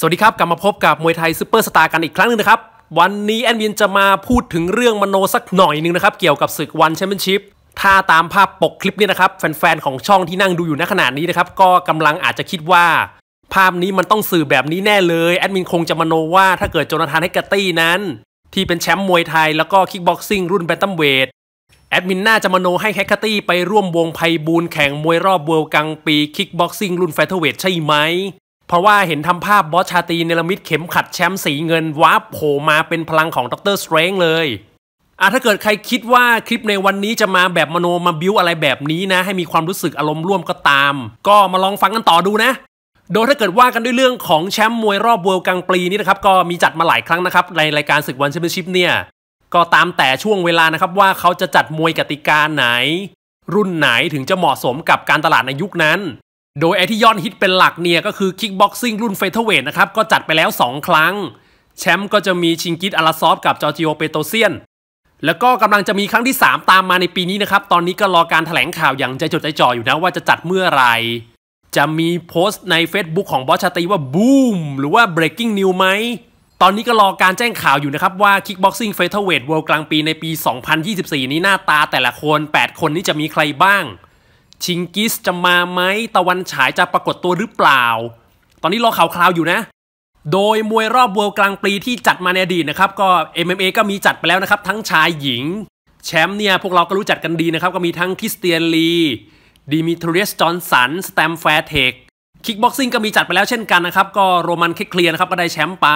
สวัสดีครับ กลับมาพบกับมวยไทยซูเปอร์สตาร์กันอีกครั้งหนึ่งนะครับวันนี้แอนวินจะมาพูดถึงเรื่องมโนสักหน่อยหนึ่งนะครับเกี่ยวกับศึกวันแชมเปี้ยนชิพถ้าตามภาพปกคลิปนี้นะครับแฟนๆของช่องที่นั่งดูอยู่ณขณะนี้นะครับก็กำลังอาจจะคิดว่า ภาพนี้มันต้องสื่อแบบนี้แน่เลยแอดมินคงจะมโนว่าถ้าเกิดโจนาธานเฮกเกตี้นั้นที่เป็นแชมป์มวยไทยแล้วก็คิกบ็อกซิ่งรุ่นแบนตัมเวทแอดมินน่าจะมโนให้แฮกเกตี้ไปร่วมวงไพบูลแข่งมวยรอบเวิลด์กลางปีคิกบ็อกซิ่งรุ่นแฟเธอเวทใช่ไหมเพราะว่าเห็นทำภาพบอสชาตีเนลมิดเข็มขัดแชมป์สีเงินวาร์ปโผมาเป็นพลังของด็อกเตอร์สเตรงเลยอาะถ้าเกิดใครคิดว่าคลิปในวันนี้จะมาแบบมโนมาบิวอะไรแบบนี้นะ ให้มีความรู้สึกอารมณ์ร่วมก็ตามก็มาลองฟังกันต่อดูนะ โดยถ้าเกิดว่ากันด้วยเรื่องของแชมป์มวยรอบเวิลด์กลางปีนี้นะครับ ก็มีจัดมาหลายครั้งนะครับ ในรายการศึกวันแชมเปี้ยนชิพเนี่ยก็ตามแต่ช่วงเวลานะครับว่าเขาจะจัดมวยกติกาไหน รุ่นไหนถึงจะเหมาะสมกับการตลาดในยุคนั้นโดยไอที่ยอดฮิตเป็นหลักเนี่ยก็คือคิกบ็อกซิ่งรุ่นเฟเธอร์เวทนะครับ ก็จัดไปแล้ว 2 ครั้ง แชมป์ก็จะมีชิงกิตอาราซอฟกับจอร์จิโอเปโตเซียนแล้วก็กำลังจะมีครั้งที่ 3 ตามมาในปีนี้นะครับ ตอนนี้ก็รอการถแถลงข่าวอย่างใจจดใจจ่ออยู่นะว่าจะจัดเมื่อไรจะมีโพสต์ใน Facebook ของบอสชาตีว่าบูมหรือว่า breaking new ไหมตอนนี้ก็รอการแจ้งข่าวอยู่นะครับว่าคิกบ็อกซิ่งเฟเธอร์เวทเวิลด์กลางปีในปี 2024 นี้หน้าตาแต่ละคน8คนนี้จะมีใครบ้างชิงกิสจะมาไหมตะวันฉายจะปรากฏตัวหรือเปล่า ตอนนี้รอข่าวคราวอยู่นะ โดยมวยรอบเวิลด์กลางปีที่จัดมาในอดีตนะครับก็ MMA ก็มีจัดไปแล้วนะครับทั้งชายหญิง แชมป์เนี่ยพวกเราก็รู้จักกันดีนะครับก็มีทั้งคริสเตียนลีดิมิทริสจอนสันสแตมแฟร์เทคคิกบ็อกซิ่งก็มีจัดไปแล้วเช่นกันนะครับก็โรมันเคเคลียร์นะครับก็ได้แชมป์ไป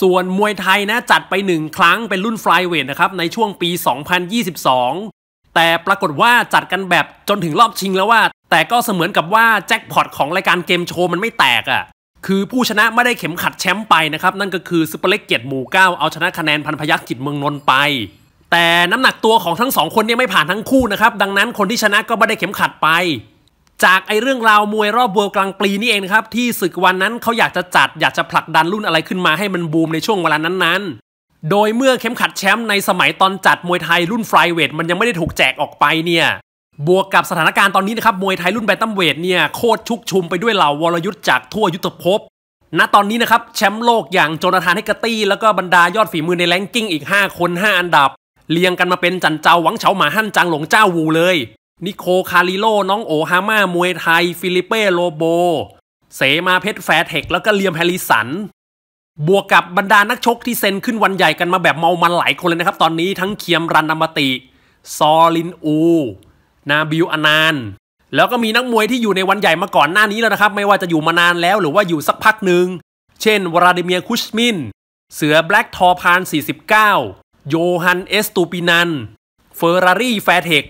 ส่วนมวยไทยนะจัดไป1ครั้ง เป็นรุ่นฟลายเวทนะครับในช่วงปี 2022แต่ปรากฏว่าจัดกันแบบจนถึงรอบชิงแล้วว่า แต่ก็เสมือนกับว่าแจ็คพอตของรายการเกมโชว์มันไม่แตกอะ่ะคือผู้ชนะไม่ได้เข็มขัดแชมป์ไปนะครับ นั่นก็คือซุปเปอร์เล็กเกียรติหมู่เก้าเอาชนะคะแนนพันพยักษ์กิจเมืองนนไป แต่น้ำหนักตัวของทั้งสองคนเนี่ยไม่ผ่านทั้งคู่นะครับ ดังนั้นคนที่ชนะก็ไม่ได้เข็มขัดไป จากไอเรื่องราวมวยรอบเวลกลางปีนี่เองครับ ที่ศึกวันนั้นเขาอยากจะจัดอยากจะผลักดันรุ่นอะไรขึ้นมาให้มันบูมในช่วงเวลานั้นโดยเมื่อเข็มขัดแชมป์ในสมัยตอนจัดมวยไทยรุ่นไฟเวทมันยังไม่ได้ถูกแจกออกไปเนี่ยบวกกับสถานการณ์ตอนนี้นะครับมวยไทยรุ่นแบเตัมเวทเนี่ยโคตรชุกชุมไปด้วยเหล่าวรยุทธจากทั่วยุทธภพณตอนนี้นะครับแชมป์โลกอย่างโจนาธานเฮกตี้แล้วก็บรรดายอดฝีมือในแรงกิ้งอีก 5 คน 5 อันดับ เรียงกันมาเป็นจันเจ้าหวังเฉาหมาหั่นจางหลงเจ้าวูเลยนิโคคาริโล น้องโอฮาม่ามวยไทยฟิลิเป้โลโบ เสมาเพชรแฟร์เทคแล้วก็เลียมแฮริสันบวกกับบรรดานักชกที่เซ็นขึ้นวันใหญ่กันมาแบบเมามันหลายคนเลยนะครับ ตอนนี้ทั้งเคียมรันามติ ซอลินอู นาบิวอนาน แล้วก็มีนักมวยที่อยู่ในวันใหญ่มาก่อนหน้านี้แล้วนะครับ ไม่ว่าจะอยู่มานานแล้วหรือว่าอยู่สักพักหนึ่งเช่นวลาดิเมียคุชมินเสือแบล็กทอพาน49โยฮันเอสตูปินันเฟอร์รารี่แฟเทค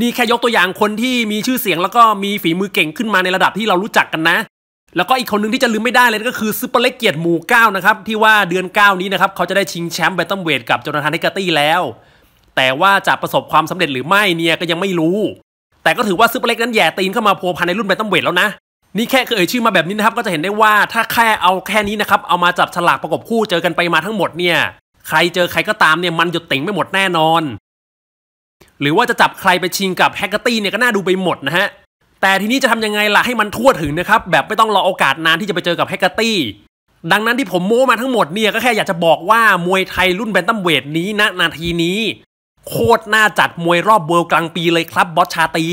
นี่แค่ยกตัวอย่างคนที่มีชื่อเสียง แล้วก็มีฝีมือเก่งขึ้นมาในระดับที่เรารู้จักกันนะแล้วก็อีกคนนึงที่จะลืมไม่ได้เลยก็คือซูเปอร์เล็กเกียรติหมู่เก้านะครับ ที่ว่าเดือน 9 นี้นะครับเขาจะได้ชิงแชมป์แบตเอิ์เวทกับโจนาธานเฮกเกตี้แล้ว แต่ว่าจะประสบความสำเร็จหรือไม่เนี่ยก็ยังไม่รู้ แต่ก็ถือว่าซูเปอร์เล็กนั้นแย่ตีนเข้ามาพัวพันในรุ่นแบตเอิ์เวทแล้วนะ นี่แค่เอ่ยชื่อมาแบบนี้นะครับ ก็จะเห็นได้ว่าถ้าแค่เอาแค่นี้นะครับเอามาจับฉลากประกบคู่เจอกันไปมาทั้งหมดเนี่ยใครเจอใครก็ตามเนี่ยมันหยุดติ่งไม่หมดแน่นอน หรือว่าจะจับใครไปชิงกับแฮกเกอร์ตี้เนี่ยก็น่าดูไปหมดนะฮะแต่ทีนี้จะทำยังไงล่ะ ให้มันทั่วถึงนะครับ แบบไม่ต้องรอโอกาสนานที่จะไปเจอกับแฮกเกอร์ตี้ดังนั้นที่ผมโม้มาทั้งหมดเนี่ย ก็แค่อยากจะบอกว่ามวยไทยรุ่นแบนตัมเวทนี้ณนะนาทีนี้ โคตรน่าจัดมวยรอบเวิลด์กลางปีเลยครับบอสชาตี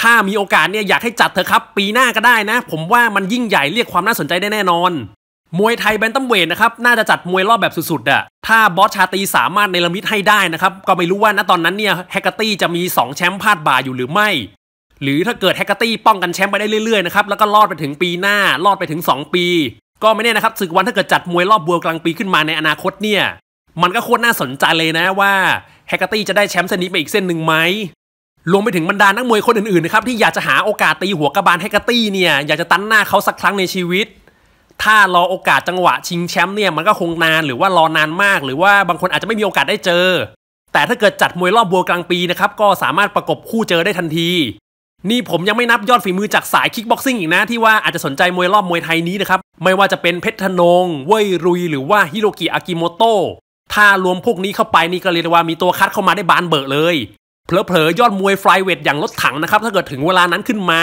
ถ้ามีโอกาสเนี่ย อยากให้จัดเถอะครับปีหน้าก็ได้นะ ผมว่ามันยิ่งใหญ่เรียกความน่าสนใจได้แน่นอน มวยไทยแบนตัมเวทนะครับน่าจะจัดมวยรอบแบบสุดๆอะถ้าบอสชาตีสามารถในลมิตให้ได้นะครับก็ไม่รู้ว่าณตอนนั้นเนี่ยแฮกเกอร์ตี้จะมี2 แชมป์พาดบ่าอยู่หรือไม่หรือถ้าเกิดแฮกเกอร์ตี้ป้องกันแชมป์ไปได้เรื่อยๆนะครับ แล้วก็รอดไปถึงปีหน้ารอดไปถึง 2 ปี ก็ไม่แน่นะครับศึกวันถ้าเกิดจัดมวยรอบบัวกลางปีขึ้นมาในอนาคตเนี่ย มันก็โคตรน่าสนใจเลยนะว่าแฮกเกอร์ตี้จะได้แชมป์เส้นนี้ไปอีกเส้นหนึ่งไหม รวมไปถึงบรรดานักมวยคนอื่นๆนะครับที่อยากจะหาโอกาสตีหัวกระบาลแฮกเกอร์ตี้เนี่ยอยากจะตั้นหน้าเขาสักครั้งในชีวิต ถ้ารอโอกาสจังหวะชิงแชมป์เนี่ยมันก็คงนานหรือว่ารอนานมาก หรือว่าบางคนอาจจะไม่มีโอกาสได้เจอ แต่ถ้าเกิดจัดมวยรอบบัวกลางปีนะครับก็สามารถประกบคู่เจอได้ทันทีนี่ผมยังไม่นับยอดฝีมือจากสายคิกบ็อกซิ่งอีกนะ ที่ว่าอาจจะสนใจมวยรอบมวยไทยนี้นะครับ ไม่ว่าจะเป็นเพชรธนง เว่ยรุย หรือว่าฮิโรกิอากิโมโตะถ้ารวมพวกนี้เข้าไปนี่ก็เรียกว่ามีตัวคัดเข้ามาได้บานเบิกเลยเผลอๆ ยอดมวยไฟเวทอย่างรถถังนะครับถ้าเกิดถึงเวลานั้นขึ้นมา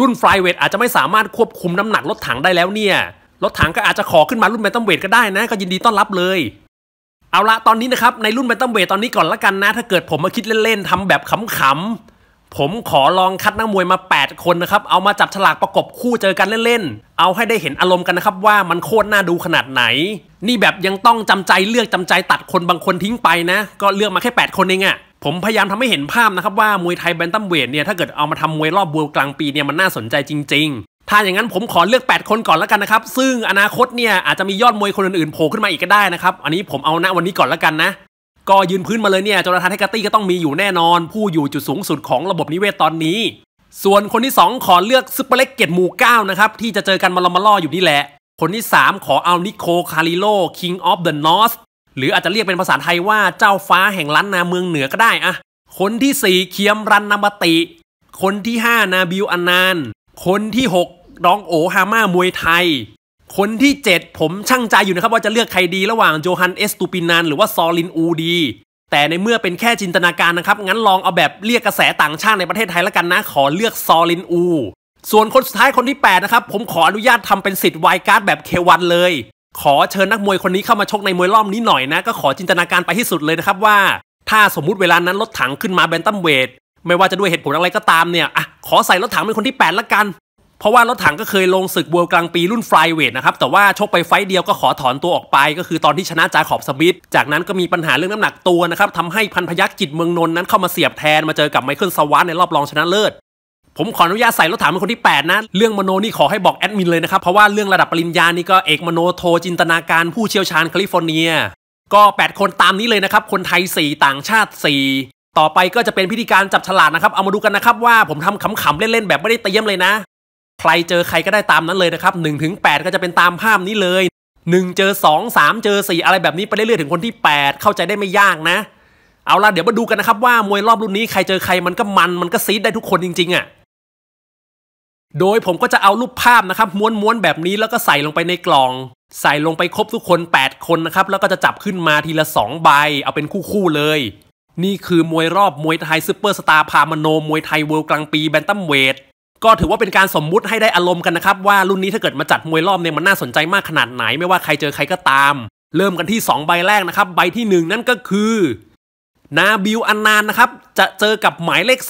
รุ่นไฟเวทอาจจะไม่สามารถควบคุมน้ำหนักรถถังได้แล้วเนี่ยรถถังก็อาจจะขอขึ้นมารุ่นแมตตัมเวทก็ได้นะ ก็ยินดีต้อนรับเลยเอาละตอนนี้นะครับในรุ่นแมตตัมเวทตอนนี้ก่อนละกันนะ ถ้าเกิดผมมาคิดเล่นๆทำแบบขำๆผมขอลองคัดนักมวยมา 8 คนนะครับ เอามาจับฉลากประกบคู่เจอกันเล่นๆ เอาให้ได้เห็นอารมณ์กันนะครับว่ามันโคตรน่าดูขนาดไหน นี่แบบยังต้องจำใจเลือกจำใจตัดคนบางคนทิ้งไปนะ ก็เลือกมาแค่ 8 คนเองอะ ผมพยายามทำให้เห็นภาพนะครับว่า มวยไทยแบนตัมเวทเนี่ย ถ้าเกิดเอามาทำมวยรอบบัวกลางปีเนี่ยมันน่าสนใจจริงๆ ถ้าอย่างนั้นผมขอเลือก 8 คนก่อนแล้วกันนะครับ ซึ่งอนาคตเนี่ยอาจจะมียอดมวยคนอื่นๆโผล่ขึ้นมาอีกก็ได้นะครับ อันนี้ผมเอาณวันนี้ก่อนแล้วกันนะก็ยืนพื้นมาเลยเนี่ยจอร์แดนแฮกตี้ก็ต้องมีอยู่แน่นอน ผู้อยู่จุดสูงสุดของระบบนิเวศตอนนี้ ส่วนคนที่2ขอเลือกซูเปอร์เล็กเกตหมู่ 9 นะครับ ที่จะเจอกันมาลอมาล่ออยู่นี่แหละ คนที่ 3 ขอเอา นิโคคาริโล คิง ออฟเดอะนอสหรืออาจจะเรียกเป็นภาษาไทยว่าเจ้าฟ้าแห่งล้านนาเมืองเหนือก็ได้อะคนที่4เคียมรันนามติ คนที่5นาบิวอันนันคนที่6ดองโอฮาม่ามวยไทยคนที่ 7 ผมช่างใจอยู่นะครับว่าจะเลือกใครดีระหว่างโจฮันเอสตูปินานหรือว่าซอลินอูดี แต่ในเมื่อเป็นแค่จินตนาการนะครับ งั้นลองเอาแบบเรียกกระแสต่างชาติในประเทศไทยแล้วกันนะ ขอเลือกซอลินอู ส่วนคนสุดท้ายคนที่ 8 นะครับผมขออนุญาตทำเป็นสิทธิ์ไวการ์ดแบบเควันเลย ขอเชิญนักมวยคนนี้เข้ามาชกในมวยรอบนี้หน่อยนะ ก็ขอจินตนาการไปที่สุดเลยนะครับว่า ถ้าสมมุติเวลานั้นรถถังขึ้นมาแบนตัมเวทไม่ว่าจะด้วยเหตุผลอะไรก็ตามเนี่ยอ่ะขอใส่รถถังเป็นคนที่8ละกันเพราะว่ารถถังก็เคยลงศึกเวิลด์กลางปีรุ่นไฟเวทนะครับ แต่ว่าชกไปไฟเดียวก็ขอถอนตัวออกไป ก็คือตอนที่ชนะจาขอบสมิธจากนั้นก็มีปัญหาเรื่องน้ำหนักตัวนะครับทำให้พันพยักจิตเมืองนนนั้นเข้ามาเสียบแทนมาเจอกับไมเคิลสวัสในรอบรองชนะเลิศ ผมขออนุญาตใส่รถถังเป็นคนที่ 8 นะเรื่องมโนนี่ขอให้บอกแอดมินเลยนะครับเพราะว่าเรื่องระดับปริญญานี่ก็เอกมโนโทจินตนาการผู้เชี่ยวชาญแคลิฟอร์เนีย ก็ 8 คนตามนี้เลยนะครับคนไทย 4 ต่างชาติ 4 ต่อไปก็จะเป็นพิธีการจับฉลากนะครับเอามาดูกันนะครับว่าผมทำขำๆเล่นๆแบบไม่ได้เตรียมเลยนะใครเจอใครก็ได้ตามนั้นเลยนะครับ1นถึงแก็จะเป็นตามภาพนี้เลย1เจอ2 3เจอ4อะไรแบบนี้ไปเรื่อยๆ ถึงคนที่ 8 เข้าใจได้ไม่ยากนะ เอาล่ะเดี๋ยวมาดูกันนะครับ ว่ามวยรอบรุ่นนี้ใครเจอใครมันก็มันมันก็ซีดได้ทุกคนจริงๆอะ่ะ โดยผมก็จะเอารูปภาพนะครับม้วนๆแบบนี้แล้วก็ใส่ลงไปในกล่อง ใส่ลงไปครบทุกคน 8 คนนะครับแล้วก็จะจับขึ้นมาทีละ 2 ใบ เอาเป็นคู่ๆเลย นี่คือมวยรอบมวยไทยซูเปอร์สตาร์พามโนมวยไทยเวิลด์กลางปีแบนตัมเวทก็ถือว่าเป็นการสมมุติให้ได้อารมณ์กันนะครับว่ารุ่นนี้ถ้าเกิดมาจัดมวยรอบเนี่ยมันน่าสนใจมากขนาดไหนไม่ว่าใครเจอใครก็ตาม เริ่มกันที่ 2 ใบแรกนะครับ ใบที่ 1 นั่นก็คือ นาบิลอันนานนะครับ จะเจอกับหมายเลข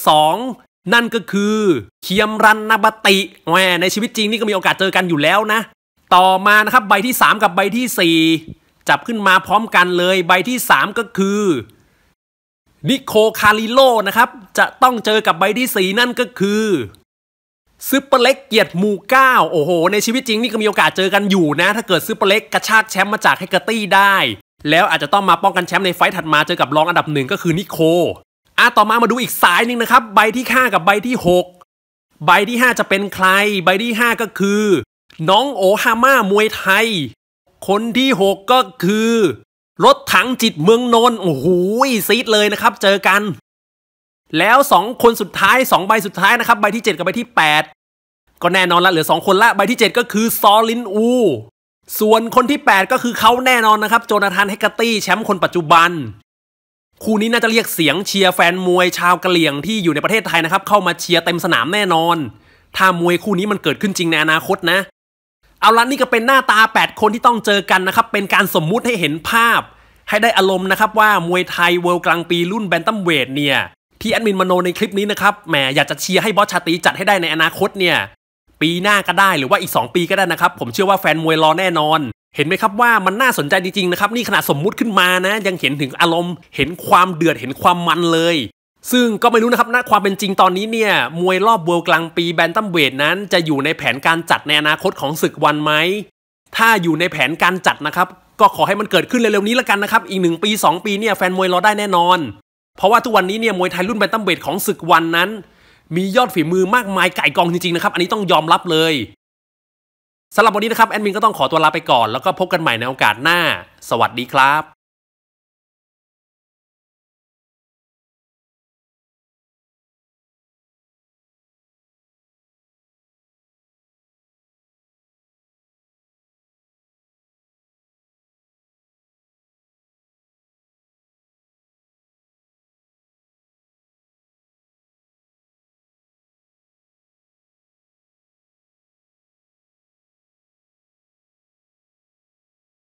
2 นั่นก็คือเคียมรันนาบติแหมในชีวิตจริงนี่ก็มีโอกาสเจอกันอยู่แล้วนะ ต่อมานะครับใบที่3กับใบที่4จับขึ้นมาพร้อมกันเลย ใบที่3ก็คือนิโคคาริโลนะครับจะต้องเจอกับใบที่4นั่นก็คือซูเปอร์เล็กเกียรติมูเก้าโอ้โหในชีวิตจริงนี่ก็มีโอกาสเจอกันอยู่นะ ถ้าเกิดซูเปอร์เล็กกระชากแชมป์มาจากเฮกเกอร์ตี้ได้ แล้วอาจจะต้องมาป้องกันแชมป์ในไฟท์ถัดมาเจอกับรองอันดับหนึ่งก็คือนิโคอ่ะต่อมามาดูอีกสายหนึ่งนะครับ ใบที่5กับใบที่6 ใบที่ 5 จะเป็นใคร ใบที่ 5 ก็คือน้องโอฮาม่ามวยไทย คนที่6ก็คือรถถังจิตเมืองนนท์โอ้โหซีดเลยนะครับ เจอกัน แล้ว 2 คนสุดท้าย2ใบสุดท้ายนะครับ ใบที่ 7 กับใบที่ก็แน่นอนละเหลือ 2 คนละ ใบที่ 7 ก็คือซอลินอู ส่วนคนที่ 8 ก็คือเขาแน่นอนนะครับโจนาธานเฮกตี้แชมป์คนปัจจุบัน คู่นี้น่าจะเรียกเสียงเชียร์แฟนมวยชาวกะเหรี่ยงที่อยู่ในประเทศไทยนะครับ เข้ามาเชียร์เต็มสนามแน่นอน ถ้ามวยคู่นี้มันเกิดขึ้นจริงในอนาคตนะ เอาละนี่ก็เป็นหน้าตา 8 คนที่ต้องเจอกันนะครับเป็นการสมมุติให้เห็นภาพ ให้ได้อารมณ์นะครับ ว่ามวยไทยเวิลด์กลางปีรุ่นแบนตัมเวทเนี่ยที่แอดมินมโนในคลิปนี้นะครับแหมอยากจะเชียร์ให้บอสชาตีจัดให้ได้ในอนาคตเนี่ยปีหน้าก็ได้หรือว่าอีก 2 ปีก็ได้นะครับ ผมเชื่อว่าแฟนมวยรอแน่นอน เห็นไหมครับว่ามันน่าสนใจจริงๆนะครับนี่ขนาดสมมุติขึ้นมานะ ยังเห็นถึงอารมณ์เห็นความเดือดเห็นความมันเลย ซึ่งก็ไม่รู้นะครับณความเป็นจริงตอนนี้เนี่ย มวยรอบเวิลด์กลางปีแบนตัมเวทนั้น จะอยู่ในแผนการจัดในอนาคตของศึกวันไหมถ้าอยู่ในแผนการจัดนะครับก็ขอให้มันเกิดขึ้นเร็วๆนี้แล้วกันนะครับ อีกหนึ่งปี 2 ปีเนี่ยแฟนมวยรอได้แน่นอน เพราะว่าทุกวันนี้เนี่ยมวยไทยรุ่นแบนตัมเวทของศึกวันนั้นมียอดฝีมือมากมายไก่กองจริง ๆ นะครับ อันนี้ต้องยอมรับเลยสำหรับวันนี้นะครับ แอดมินก็ต้องขอตัวลาไปก่อน แล้วก็พบกันใหม่ในโอกาสหน้า สวัสดีครับ